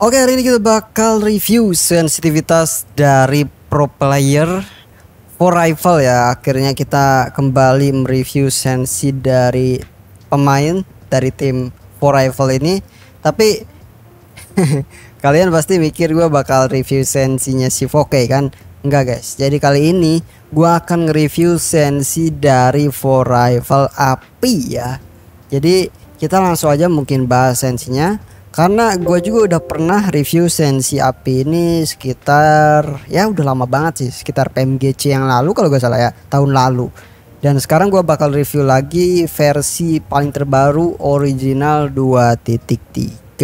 Oke hari ini kita bakal review sensitivitas dari pro player for rival ya akhirnya kita kembali mereview sensi dari pemain dari tim for rival ini tapi kalian pasti mikir gue bakal review sensinya si Voke kan enggak guys jadi kali ini gue akan nge-review sensi dari for rival api ya jadi kita langsung aja mungkin bahas sensinya karena gue juga udah pernah review Sensi Api ini sekitar ya udah lama banget sih sekitar PMGC yang lalu kalau gue salah ya tahun lalu dan sekarang gue bakal review lagi versi paling terbaru original 2.3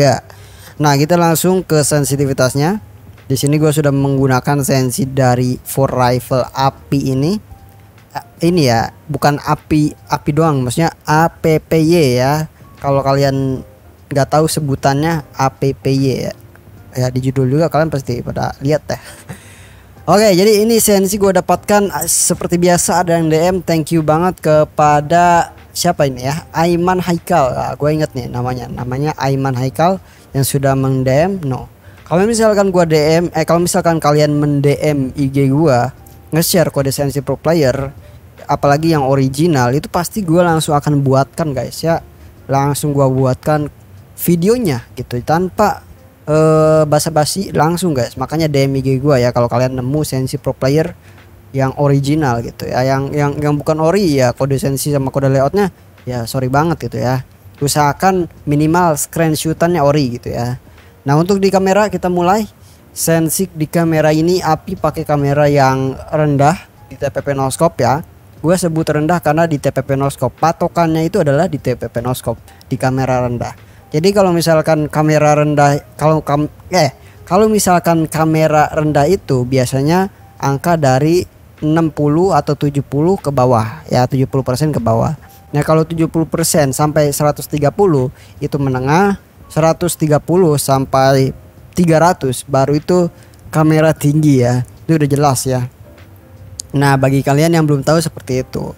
nah kita langsung ke sensitivitasnya di sini gue sudah menggunakan sensi dari for rifle api ini ini ya bukan api api doang maksudnya APPY ya kalau kalian nggak tahu sebutannya APPY ya. Ya di judul juga kalian pasti pada lihat ya Oke, jadi ini sensi gue dapatkan ah, seperti biasa ada yang DM. Thank you banget kepada siapa ini ya? Aiman Haikal. Nah, gue inget nih namanya. Namanya Aiman Haikal yang sudah meng-DM. No. Kalau misalkan gue DM, eh kalau misalkan kalian mendm IG gue, nge-share kode sensi pro player, apalagi yang original itu pasti gue langsung akan buatkan guys ya langsung gue buatkan videonya gitu tanpa uh, basa-basi langsung guys makanya DM IG gua ya kalau kalian nemu sensi pro player yang original gitu ya yang yang yang bukan ori ya kode sensi sama kode layoutnya ya sorry banget gitu ya usahakan minimal screenshotannya ori gitu ya nah untuk di kamera kita mulai sensi di kamera ini api pakai kamera yang rendah di TPP noskop ya gue sebut rendah karena di TPP noskop patokannya itu adalah di TPP noskop di kamera rendah jadi kalau misalkan kamera rendah kalau kam eh kalau misalkan kamera rendah itu biasanya angka dari 60 atau 70 ke bawah ya 70% ke bawah. Nah, kalau 70% sampai 130 itu menengah, 130 sampai 300 baru itu kamera tinggi ya. Itu udah jelas ya. Nah, bagi kalian yang belum tahu seperti itu.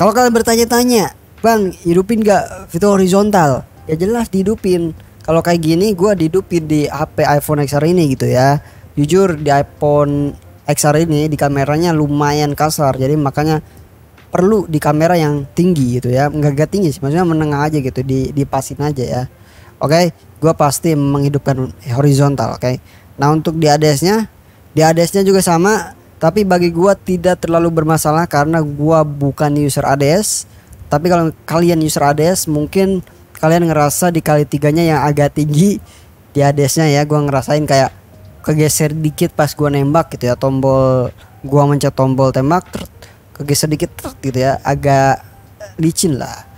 Kalau kalian bertanya-tanya, Bang, hidupin gak fitur horizontal? ya jelas didupin kalau kayak gini gue didupin di HP iPhone XR ini gitu ya jujur di iPhone XR ini di kameranya lumayan kasar jadi makanya perlu di kamera yang tinggi gitu ya nggak gak tinggi sih maksudnya menengah aja gitu di dipasin aja ya oke okay? gue pasti menghidupkan horizontal oke okay? nah untuk di ADS nya di ADS nya juga sama tapi bagi gue tidak terlalu bermasalah karena gue bukan user ADS tapi kalau kalian user ADS mungkin kalian ngerasa di kali tiganya yang agak tinggi di adesnya ya gua ngerasain kayak kegeser dikit pas gua nembak gitu ya tombol gua mencet tombol tembak ter, kegeser dikit ter, gitu ya agak licin lah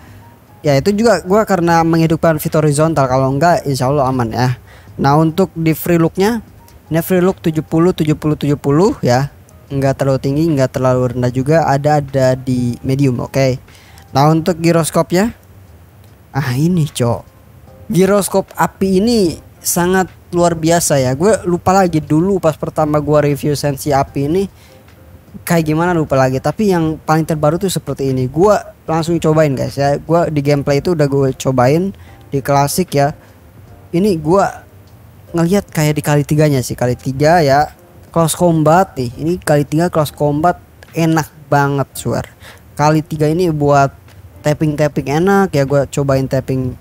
ya itu juga gua karena menghidupkan fitur horizontal kalau enggak insya Allah aman ya nah untuk di free looknya ini free look 70 70 70 ya enggak terlalu tinggi enggak terlalu rendah juga ada ada di medium oke okay? nah untuk giroskopnya ah ini cok giroskop api ini sangat luar biasa ya gue lupa lagi dulu pas pertama gue review sensi api ini kayak gimana lupa lagi tapi yang paling terbaru tuh seperti ini gue langsung cobain guys ya gue di gameplay itu udah gue cobain di klasik ya ini gue ngelihat kayak di kali tiganya sih kali tiga ya close combat nih ini kali tiga close combat enak banget suar kali tiga ini buat tapping tapping enak ya gue cobain tapping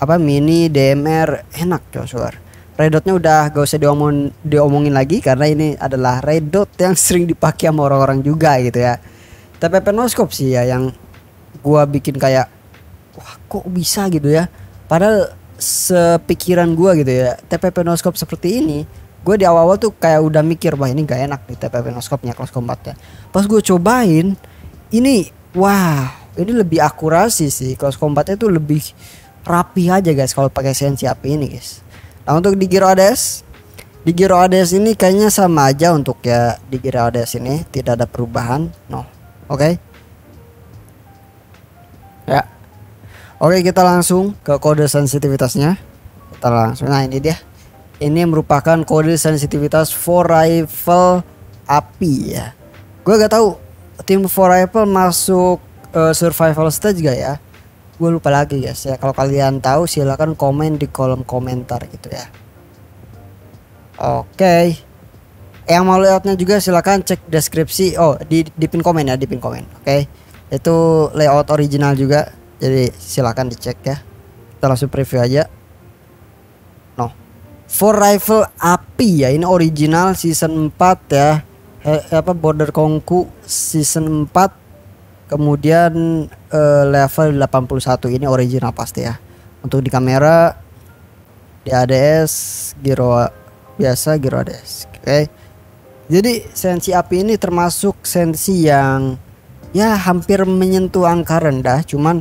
apa mini DMR enak suar Redotnya udah gak usah diomong diomongin lagi karena ini adalah redot yang sering dipakai sama orang-orang juga gitu ya. tapi penoskop sih ya yang gua bikin kayak wah kok bisa gitu ya. Padahal sepikiran gua gitu ya TP penoskop seperti ini gue di awal-awal tuh kayak udah mikir wah ini gak enak nih TP penoskopnya kelas ya pas gue cobain ini wah ini lebih akurasi sih close combatnya itu lebih rapi aja guys kalau pakai sensi api ini guys nah untuk di Giro ADS di Giro ini kayaknya sama aja untuk ya di Giro ini tidak ada perubahan no oke okay? ya oke okay, kita langsung ke kode sensitivitasnya kita langsung nah ini dia ini merupakan kode sensitivitas for rifle api ya gue gak tahu tim for rifle masuk uh, survival stage gak ya gue lupa lagi guys ya kalau kalian tahu silahkan komen di kolom komentar gitu ya oke okay. yang mau layoutnya juga silahkan cek deskripsi oh di, di pin komen ya di pin komen oke okay. itu layout original juga jadi silahkan dicek ya kita langsung preview aja no for rifle api ya ini original season 4 ya He, apa border kongku season 4 Kemudian uh, level 81 ini original pasti ya. Untuk di kamera di ADS giro biasa giro ADS. Oke. Okay. Jadi sensi api ini termasuk sensi yang ya hampir menyentuh angka rendah, cuman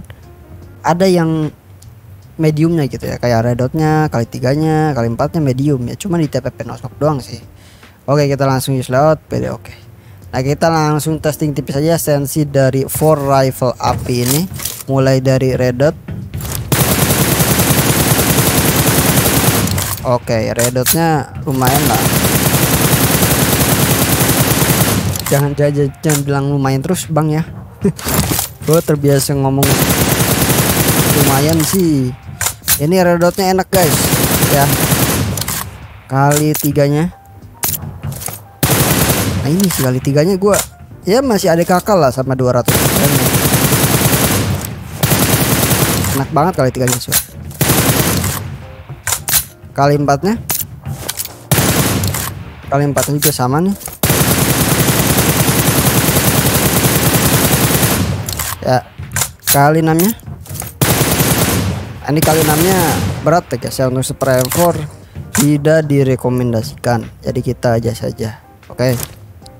ada yang mediumnya gitu ya kayak redotnya kali tiganya kali empatnya medium ya cuman di TPP nosok doang sih oke kita langsung use layout PD oke Nah kita langsung testing tipis saja sensi dari four rifle api ini mulai dari red dot Oke okay, red dotnya lumayan lah Jangan jajan jangan bilang lumayan terus bang ya Gue terbiasa ngomong lumayan sih Ini red dotnya enak guys ya Kali tiganya nah ini sekali tiganya gue ya masih ada kakak lah sama 200 persen enak banget kali tiganya sih. kali empatnya kali empatnya juga sama nih ya kali enamnya ini kali enamnya berat ya guys ya untuk spray tidak direkomendasikan jadi kita aja saja oke okay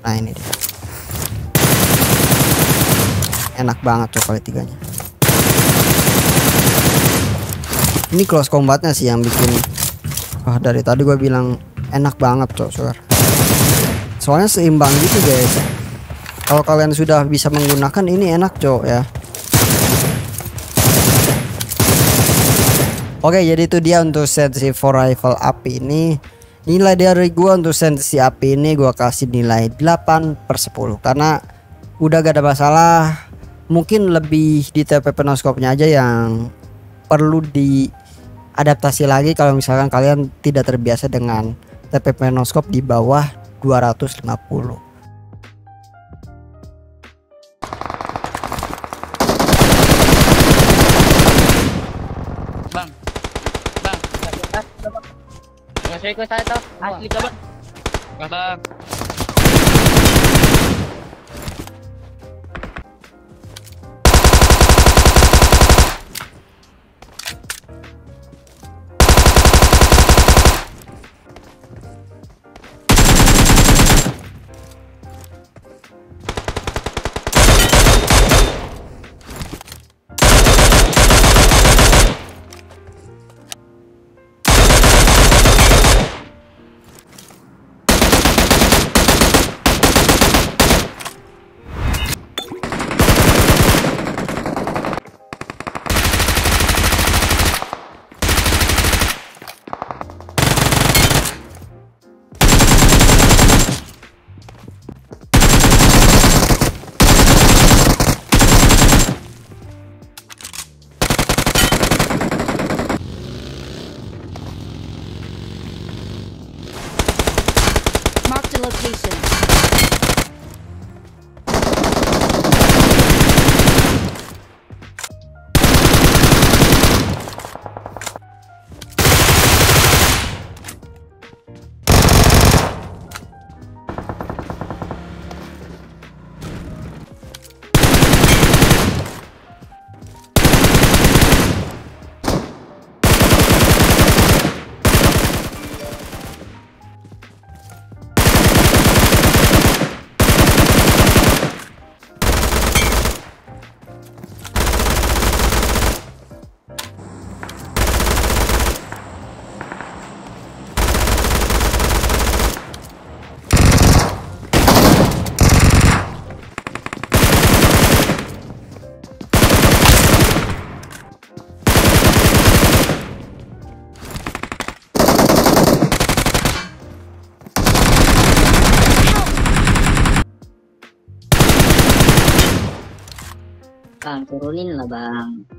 nah ini dia enak banget tuh kali tiganya ini close combatnya sih yang bikin wah dari tadi gue bilang enak banget tuh suar. soalnya seimbang gitu guys kalau kalian sudah bisa menggunakan ini enak cok ya Oke jadi itu dia untuk set si 4 rifle api ini nilai dari gue untuk sensi api ini gue kasih nilai 8 per 10 karena udah gak ada masalah mungkin lebih di tp penoskopnya aja yang perlu diadaptasi lagi kalau misalkan kalian tidak terbiasa dengan TP penoskop di bawah 250 Share ko sa ito. Ashley ka ba? Kabang. bang turunin lah bang.